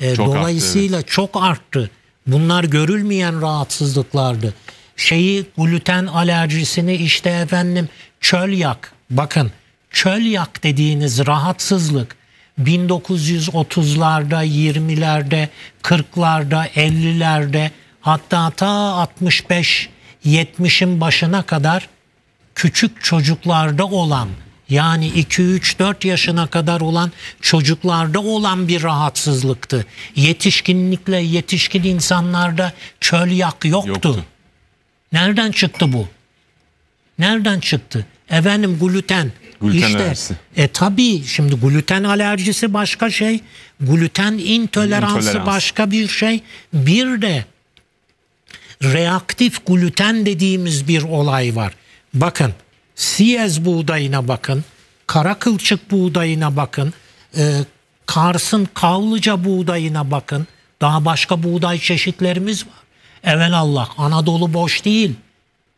E, çok dolayısıyla arttı, evet. çok arttı. Bunlar görülmeyen rahatsızlıklardı. Şeyi gluten alerjisini işte efendim çöl yak. Bakın çöl yak dediğiniz rahatsızlık 1930'larda, 20'lerde, 40'larda, 50'lerde hatta ta 65 70'in başına kadar küçük çocuklarda olan yani 2 3 4 yaşına kadar olan çocuklarda olan bir rahatsızlıktı. Yetişkinlikle yetişkin insanlarda çölyak yoktu. yoktu. Nereden çıktı bu? Nereden çıktı? Efendim gluten. Gluten işte, alerjisi. E tabii şimdi gluten alerjisi başka şey. Gluten intoleransı İntolerans. başka bir şey. Bir de reaktif gluten dediğimiz bir olay var. Bakın Siyez buğdayına bakın, kara kılçık buğdayına bakın, e, Kars'ın kavlıca buğdayına bakın. Daha başka buğday çeşitlerimiz var. Evel Allah Anadolu boş değil.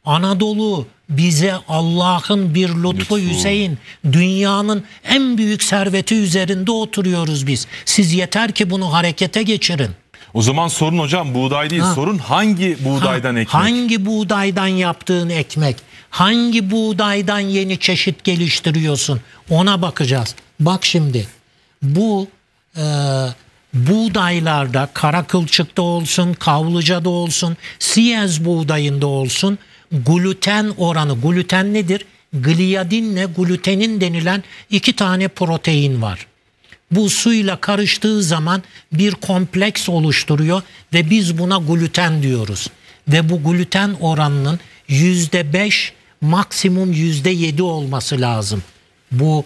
Anadolu bize Allah'ın bir lütfu, lütfu Hüseyin. Dünyanın en büyük serveti üzerinde oturuyoruz biz. Siz yeter ki bunu harekete geçirin. O zaman sorun hocam buğday değil ha. sorun hangi buğdaydan ha. ekmek? Hangi buğdaydan yaptığın ekmek? Hangi buğdaydan yeni çeşit geliştiriyorsun? Ona bakacağız. Bak şimdi bu e, buğdaylarda kara kılçıkta olsun, da olsun, siyez buğdayında olsun gluten oranı. Gluten nedir? Gliadinle glutenin denilen iki tane protein var bu suyla karıştığı zaman bir kompleks oluşturuyor ve biz buna gluten diyoruz. Ve bu gluten oranının yüzde beş maksimum yüzde yedi olması lazım. Bu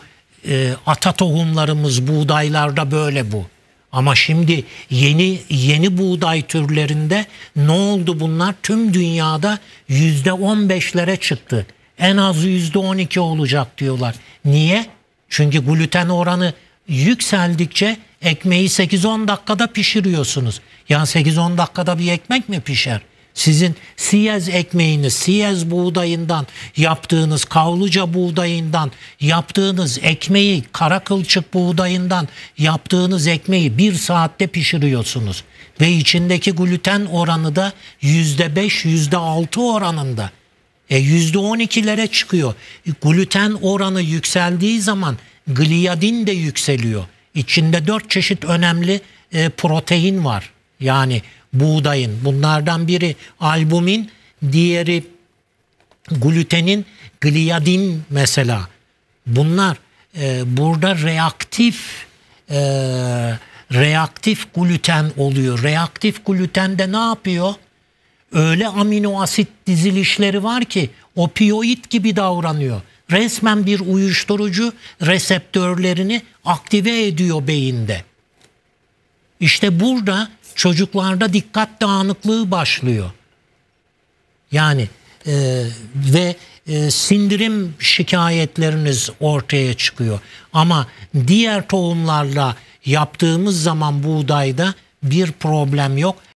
e, ata tohumlarımız buğdaylarda böyle bu. Ama şimdi yeni yeni buğday türlerinde ne oldu bunlar? Tüm dünyada yüzde on beşlere çıktı. En az yüzde on iki olacak diyorlar. Niye? Çünkü gluten oranı yükseldikçe ekmeği 8-10 dakikada pişiriyorsunuz. Yani 8-10 dakikada bir ekmek mi pişer? Sizin siyez ekmeğiniz, siyez buğdayından yaptığınız, kavluca buğdayından yaptığınız ekmeği, kara kılçık buğdayından yaptığınız ekmeği bir saatte pişiriyorsunuz. Ve içindeki gluten oranı da %5, %6 oranında. E %12'lere çıkıyor. E, gluten oranı yükseldiği zaman Gliadin de yükseliyor. İçinde dört çeşit önemli e, protein var. Yani buğdayın. Bunlardan biri albumin, diğeri glutenin, gliadin mesela. Bunlar e, burada reaktif e, reaktif gluten oluyor. Reaktif gluten de ne yapıyor? Öyle amino asit dizilişleri var ki opioid gibi davranıyor resmen bir uyuşturucu reseptörlerini aktive ediyor beyinde. İşte burada çocuklarda dikkat dağınıklığı başlıyor. Yani e, ve e, sindirim şikayetleriniz ortaya çıkıyor. Ama diğer tohumlarla yaptığımız zaman buğdayda bir problem yok.